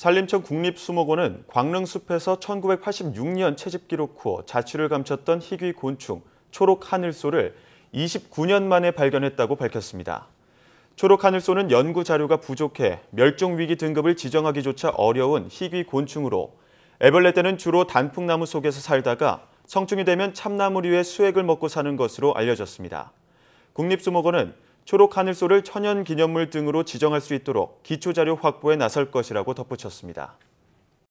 산림청 국립수목원은 광릉숲에서 1986년 채집 기록 후 자취를 감췄던 희귀 곤충 초록 하늘소를 29년 만에 발견했다고 밝혔습니다. 초록 하늘소는 연구 자료가 부족해 멸종 위기 등급을 지정하기조차 어려운 희귀 곤충으로 애벌레 때는 주로 단풍나무 속에서 살다가 성충이 되면 참나무류의 수액을 먹고 사는 것으로 알려졌습니다. 국립수목원은 초록 하늘소를 천연기념물 등으로 지정할 수 있도록 기초자료 확보에 나설 것이라고 덧붙였습니다.